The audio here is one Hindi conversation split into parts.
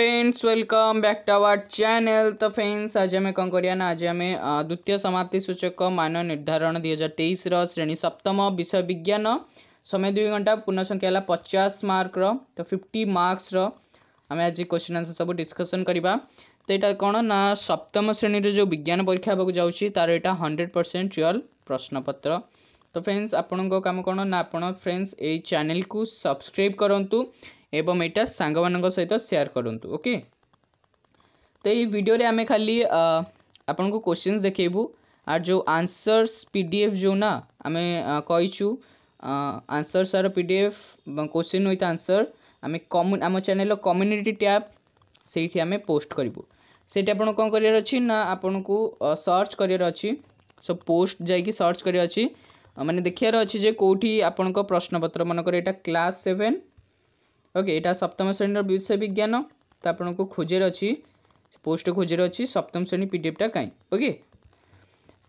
Friends welcome back to our channel तो फ्रेंड्स आज आम कौन करिया आज आम द्वितीय समाप्ति सूचक मान निर्धारण दुई हजार तेईस श्रेणी सप्तम विषय विज्ञान समय दुई घंटा पूर्ण संख्या है पचास मार्क रो तो फिफ्टी मार्क्स रो आज क्वेश्चन आंसर सब डिस्कसन करवा तो यहाँ कौन ना सप्तम श्रेणी जो विज्ञान परीक्षा होगा जाऊँगी तार यहाँ हंड्रेड परसेंट रियल प्रश्नपत्र तो फ्रेंड्स आपण कम कौन ना आप फ्रेंड्स ये चेल को सब्सक्राइब करूँ ଏବଂ ଏଇଟା ସାଙ୍ଗମାନଙ୍କ ସହିତ ସେୟାର କରନ୍ତୁ ଓକେ ତ ଏଇ ଭିଡ଼ିଓରେ ଆମେ ଖାଲି ଆପଣଙ୍କୁ କୋଶ୍ଚିନ୍ସ ଦେଖେଇବୁ আর যে আনসর্স পিডিএফ যে না আমি কইছু আনসর্স আর পিডিএফ কোশ্চিন উইথ আনসর আমি কমু আম চ্যানেল কম্যুনিটি ট্যাব সেইটি আমি পোস্ট করবু সেটি আপনার কম করার অছি না আপনার সর্চ করার অছি সো পোস্ট যাই সর্চ করার অছি মানে দেখার অছি যে কোটি আপনার প্রশ্নপত্র মনে করে এটা ক্লাস সেভেন ओके यहाँ सप्तम श्रेणी विषय विज्ञान तो आपण को खोजे अच्छी पोस्ट खोजे अच्छी सप्तम श्रेणी पी डी डीएफ्टा कहीं ओके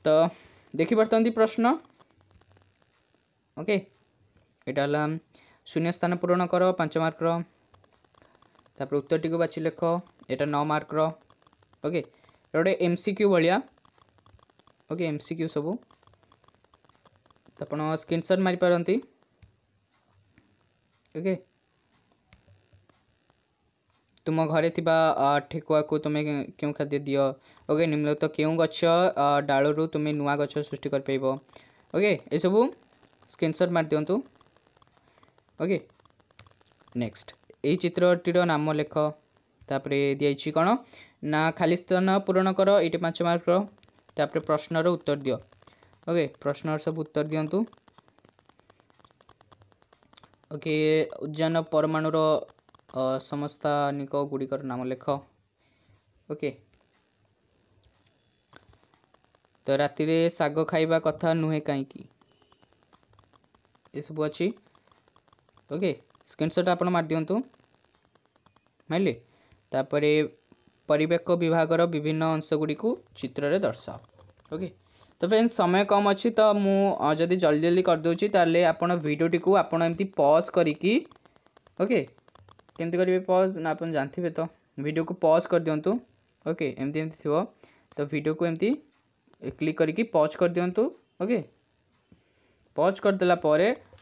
तो देखी पार्टी प्रश्न ओके ये शून्य स्थान पूरण कर पांच मार्क रहा उत्तर टी बाछी लिख एटा नौ मार्क ओके गोटे एम सिक्यू भाया ओके एम सिक्यू सब तो आप स्क्रीनसट मारिपारती ओके okay. ତୁମ ଘରେ ଥିବା ଠେକୁଆକୁ ତୁମେ କେଉଁ ଖାଦ୍ୟ ଦିଅ ଓକେ ନିମ୍ନଲିଖିତ କେଉଁ ଗଛ ଡାଳରୁ ତୁମେ ନୂଆ ଗଛ ସୃଷ୍ଟି କରିପାରିବ ଓକେ ଏସବୁ ସ୍କ୍ରିନ୍ସଟ୍ ମାରି ଦିଅନ୍ତୁ ଓକେ ନେକ୍ସଟ ଏହି ଚିତ୍ରଟିର ନାମ ଲେଖ ତାପରେ ଦିଆଯାଇଛି କ'ଣ ନା ଖାଲି ସ୍ଥାନ ପୂରଣ କର ଏଇଟି ପାଞ୍ଚ ମାର୍କର ତାପରେ ପ୍ରଶ୍ନର ଉତ୍ତର ଦିଅ ଓକେ ପ୍ରଶ୍ନର ସବୁ ଉତ୍ତର ଦିଅନ୍ତୁ ଓକେ ଉଦ୍ଯାନ ପରମାଣୁର ସମସ୍ଥାନିକ ଗୁଡ଼ିକର ନାମ ଲେଖ ଓକେ ତ ରାତିରେ ଶାଗ ଖାଇବା କଥା ନୁହେଁ କାହିଁକି ଏସବୁ ଅଛି ଓକେ ସ୍କ୍ରିନ୍ସଟ୍ ଆପଣ ମାରିଦିଅନ୍ତୁ ମାରିଲେ ତାପରେ ପରିବେକ ବିଭାଗର ବିଭିନ୍ନ ଅଂଶଗୁଡ଼ିକୁ ଚିତ୍ରରେ ଦର୍ଶାଅ ଓକେ ତ ଫ୍ରେଣ୍ଡସ୍ ସମୟ କମ୍ ଅଛି ତ ମୁଁ ଯଦି ଜଲ୍ଦି ଜଲ୍ଦି କରିଦେଉଛି ତାହେଲେ ଆପଣ ଭିଡ଼ିଓଟିକୁ ଆପଣ ଏମିତି ପଜ୍ କରିକି ଓକେ केमती करेंगे पज ना आप जानते हैं तो भिड को पज कर दिंतु ओके एमती एम थी तो भिड को एमती क्लिक करके पज कर दिंतु ओके पज करदेला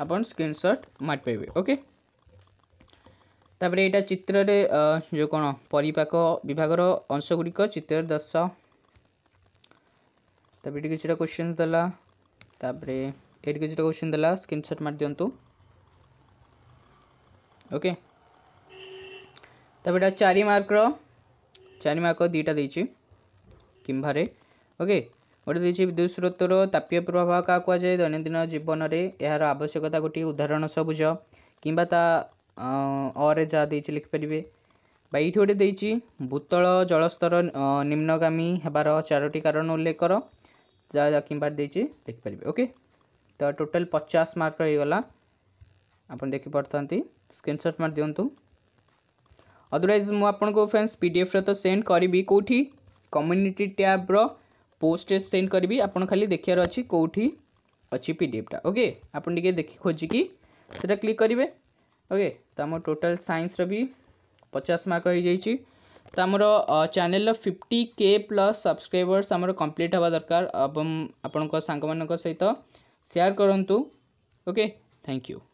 आप स्क्रीनसट मार पाइबे ओके तापर यहाँ चित्र रे जो कौन परिपाक विभाग अंश गुड़िक चित्र दस तब ये किसी क्वेश्चन देपर ये किसी क्वेश्चन देला स्क्रीनसट मार दिंतु तो। Okay okay. তবে এটা চারি মার্কর চারি মার্ক দুইটা দিয়েছি কিম্ভারে ওকে ଗୋଟେ ଦେଇଛି ବିଦ୍ୟୁତ ସ୍ରୋତର ତାପୀୟ ପ୍ରବାହ କାହା କୁହାଯାଏ ଦୈନନ୍ଦିନ ଜୀବନରେ ଏହାର ଆବଶ୍ୟକତା ଗୋଟିଏ ଉଦାହରଣ ସବୁଜ କିମ୍ବା ତା ଅରେ ଯାହା ଦେଇଛି ଲେଖିପାରିବେ ବା ଏଇଠି ଗୋଟେ ଦେଇଛି ଭୂତଳ ଜଳସ୍ତର ନିମ୍ନଗାମୀ ହେବାର ଚାରୋଟି କାରଣ ଉଲ୍ଲେଖ କର ଯାହା କିମ୍ବା ଦେଇଛି ଦେଖିପାରିବେ ଓକେ ତ ଟୋଟାଲ୍ ପଚାଶ ମାର୍କର ହେଇଗଲା ଆପଣ ଦେଖିପାରୁଥାନ୍ତି ସ୍କ୍ରିନ୍ସଟ୍ ମାରି ଦିଅନ୍ତୁ ଅଦରୱାଇଜ୍ ମୁଁ ଆପଣଙ୍କୁ ଫ୍ରେଣ୍ଡସ୍ ପିଡ଼ିଏଫ୍ର ତ ସେଣ୍ଡ କରିବି କେଉଁଠି କମ୍ୟୁନିଟି ଟ୍ୟାବ୍ର ପୋଷ୍ଟରେ ସେଣ୍ଡ କରିବି ଆପଣ ଖାଲି ଦେଖିବାର ଅଛି କେଉଁଠି ଅଛି ପିଡ଼ିଏଫ୍ଟା ଓକେ ଆପଣ ଟିକେ ଦେଖି ଖୋଜିକି ସେଇଟା କ୍ଲିକ୍ କରିବେ ଓକେ ତ ଆମ ଟୋଟାଲ୍ ସାଇନ୍ସର ବି ପଚାଶ ମାର୍କ ହୋଇଯାଇଛି ତ ଆମର ଚ୍ୟାନେଲ୍ର ଫିଫ୍ଟି କେ ପ୍ଲସ୍ ସବସ୍କ୍ରାଇବର୍ସ ଆମର କମ୍ପ୍ଲିଟ୍ ହେବା ଦରକାର ଏବଂ ଆପଣଙ୍କ ସାଙ୍ଗମାନଙ୍କ ସହିତ ସେୟାର କରନ୍ତୁ ଓକେ ଥ୍ୟାଙ୍କ ୟୁ